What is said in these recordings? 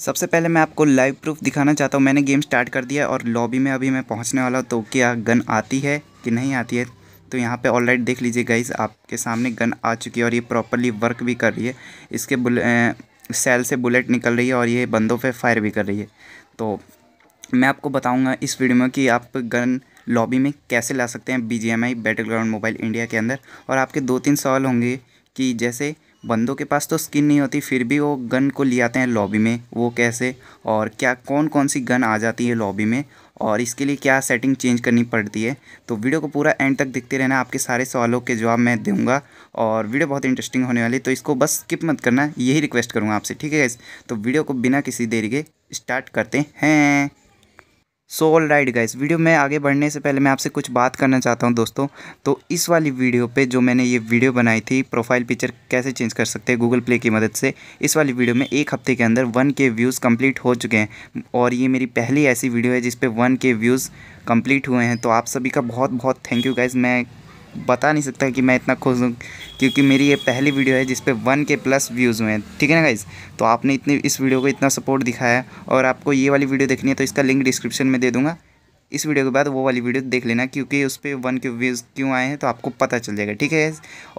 सबसे पहले मैं आपको लाइव प्रूफ दिखाना चाहता हूँ मैंने गेम स्टार्ट कर दिया और लॉबी में अभी मैं पहुँचने वाला हूँ तो क्या गन आती है कि नहीं आती है तो यहाँ पे ऑलराइट देख लीजिए गाइज आपके सामने गन आ चुकी है और ये प्रॉपरली वर्क भी कर रही है इसके सेल से बुलेट निकल रही है और ये बंदों पे फायर भी कर रही है तो मैं आपको बताऊंगा इस वीडियो में कि आप गन लॉबी में कैसे ला सकते हैं B G M I battle ground mobile India के अंदर और आपके दो तीन सवाल होंगे कि जैसे बंदों के पास तो स्किन नहीं होती फिर भी वो गन को ले आते हैं लॉबी में वो कैसे और क्या कौन कौन सी गन आ जाती है लॉबी में और इसके लिए क्या सेटिंग चेंज करनी पड़ती है तो वीडियो को पूरा एंड तक देखते रहना आपके सारे सवालों के जवाब मैं दूंगा और वीडियो बहुत इंटरेस्टिंग होने वाली तो इसको बस स्किप मत करना यही रिक्वेस्ट करूँगा आपसे ठीक है तो वीडियो को बिना किसी देरी के स्टार्ट करते हैं so all right guys video में आगे बढ़ने से पहले मैं आपसे कुछ बात करना चाहता हूं दोस्तों तो इस वाली वीडियो पे जो मैंने ये वीडियो बनाई थी प्रोफाइल पिक्चर कैसे चेंज कर सकते हैं गूगल प्ले की मदद से इस वाली वीडियो में एक हफ्ते के अंदर वन के व्यूज़ कंप्लीट हो चुके हैं और ये मेरी पहली ऐसी वीडियो है जिसपे वन के व्यूज़ कंप्लीट हुए हैं तो आप सभी का बहुत बहुत थैंक यू गाइज़ मैं बता नहीं सकता कि मैं इतना खुश हूँ क्योंकि मेरी ये पहली वीडियो है जिस वन के प्लस व्यूज़ हुए हैं ठीक है ना गाइज़ तो आपने इतनी इस वीडियो को इतना सपोर्ट दिखाया और आपको ये वाली वीडियो देखनी है तो इसका लिंक डिस्क्रिप्शन में दे दूँगा इस वीडियो के बाद वो वाली वीडियो देख लेना क्योंकि उस पर वन के व्यूज़ क्यों आए हैं तो आपको पता चल जाएगा ठीक है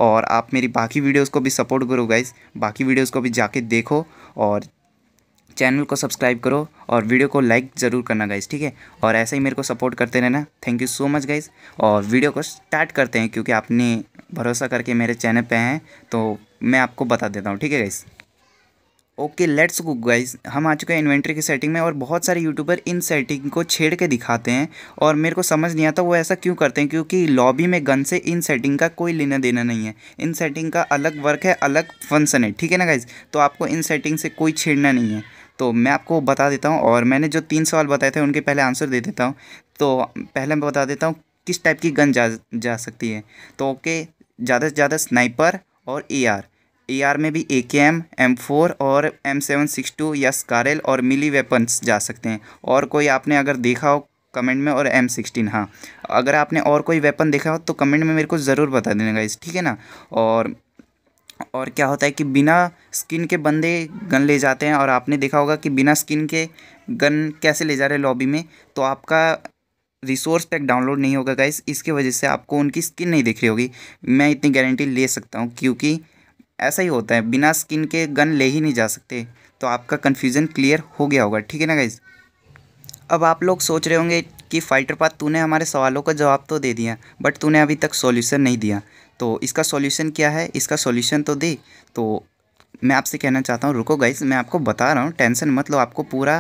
और आप मेरी बाकी वीडियोज़ को भी सपोर्ट करो गाइज़ बाकी वीडियोज़ को भी जाके देखो और चैनल को सब्सक्राइब करो और वीडियो को लाइक ज़रूर करना गाइज ठीक है और ऐसे ही मेरे को सपोर्ट करते रहना thank you so much guys और वीडियो को स्टार्ट करते हैं क्योंकि आपने भरोसा करके मेरे चैनल पे हैं तो मैं आपको बता देता हूँ ठीक है guys okay let's go guys हम आ चुके हैं इन्वेंट्री की सेटिंग में और बहुत सारे यूट्यूबर इन सेटिंग को छेड़ के दिखाते हैं और मेरे को समझ नहीं आता वो ऐसा क्यों करते हैं क्योंकि लॉबी में गन से इन सेटिंग का कोई लेना देना नहीं है इन सेटिंग का अलग वर्क है अलग फंक्शन है ठीक है ना गाइज तो आपको इन सेटिंग से कोई छेड़ना नहीं है तो मैं आपको बता देता हूँ और मैंने जो तीन सवाल बताए थे उनके पहले आंसर दे देता हूँ तो पहले मैं बता देता हूँ किस टाइप की गन जा जा सकती है तो ओके ज़्यादा से ज़्यादा स्नाइपर और ए आर ए आर में भी A K M M four और एम सेवन सिक्स टू या स्कारल और मिली वेपन्स जा सकते हैं और कोई आपने अगर देखा हो कमेंट में और एम सिक्सटीन हाँ अगर आपने और कोई वेपन देखा हो तो कमेंट में मेरे को ज़रूर बता देना इस ठीक है ना और और क्या होता है कि बिना स्किन के बंदे गन ले जाते हैं और आपने देखा होगा कि बिना स्किन के गन कैसे ले जा रहे हैं लॉबी में तो आपका रिसोर्स पैक डाउनलोड नहीं होगा गाइस इसके वजह से आपको उनकी स्किन नहीं दिख रही होगी मैं इतनी गारंटी ले सकता हूँ क्योंकि ऐसा ही होता है बिना स्किन के गन ले ही नहीं जा सकते तो आपका कन्फ्यूज़न क्लियर हो गया होगा ठीक है ना गाइज़ अब आप लोग सोच रहे होंगे कि फ़ाइटर पाथ तूने हमारे सवालों का जवाब तो दे दिया बट तूने अभी तक सॉल्यूशन नहीं दिया तो इसका सॉल्यूशन क्या है इसका सॉल्यूशन तो दे तो मैं आपसे कहना चाहता हूँ रुको गाइस मैं आपको बता रहा हूँ टेंशन मतलब आपको पूरा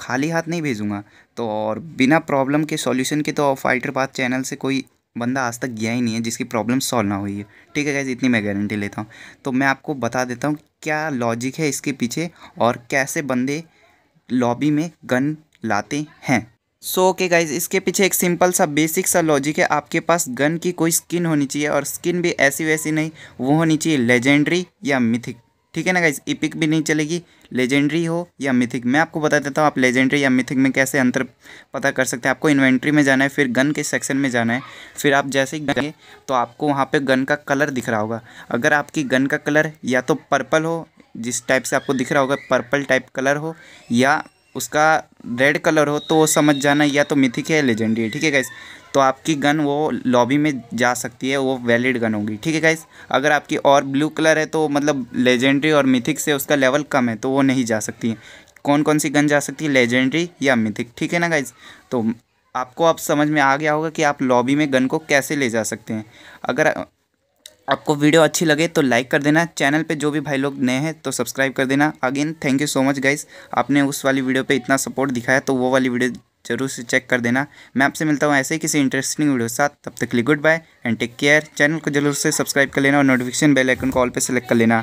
खाली हाथ नहीं भेजूँगा तो और बिना प्रॉब्लम के सॉल्यूशन के तो फाइटर बात चैनल से कोई बंदा आज तक गया ही नहीं है जिसकी प्रॉब्लम सॉल्व ना हुई है ठीक है गाइज इतनी मैं गारंटी लेता हूँ तो मैं आपको बता देता हूँ क्या लॉजिक है इसके पीछे और कैसे बंदे लॉबी में गन लाते हैं सो ओके गाइज इसके पीछे एक सिंपल सा बेसिक सा लॉजिक है आपके पास गन की कोई स्किन होनी चाहिए और स्किन भी ऐसी वैसी नहीं वो होनी चाहिए लेजेंडरी या मिथिक ठीक है ना गाइज इपिक भी नहीं चलेगी लेजेंडरी हो या मिथिक मैं आपको बता देता हूँ आप लेजेंडरी या मिथिक में कैसे अंतर पता कर सकते हैं आपको इन्वेंट्री में जाना है फिर गन के सेक्शन में जाना है फिर आप जैसे ही गए तो आपको वहाँ पे गन का कलर दिख रहा होगा अगर आपकी गन का कलर या तो पर्पल हो जिस टाइप से आपको दिख रहा होगा पर्पल टाइप कलर हो या उसका रेड कलर हो तो वो समझ जाना या तो मिथिक है लेजेंडरी है ठीक है गाइस तो आपकी गन वो लॉबी में जा सकती है वो वैलिड गन होगी ठीक है गाइस अगर आपकी और ब्लू कलर है तो मतलब लेजेंडरी और मिथिक से उसका लेवल कम है तो वो नहीं जा सकती है कौन कौन सी गन जा सकती है लेजेंडरी या मिथिक ठीक है ना गाइज तो आपको अब आप समझ में आ गया होगा कि आप लॉबी में गन को कैसे ले जा सकते हैं अगर आपको वीडियो अच्छी लगे तो लाइक कर देना चैनल पे जो भी भाई लोग नए हैं तो सब्सक्राइब कर देना again thank you so much guys आपने उस वाली वीडियो पे इतना सपोर्ट दिखाया तो वो वाली वीडियो जरूर से चेक कर देना मैं आपसे मिलता हूँ ऐसे ही किसी इंटरेस्टिंग वीडियो के साथ तब तक ली लिए goodbye and take care channel को जरूर से सब्सक्राइब कर लेना और नोटिफिकेशन बेल आइकन को ऑल पर सेलेक्ट कर लेना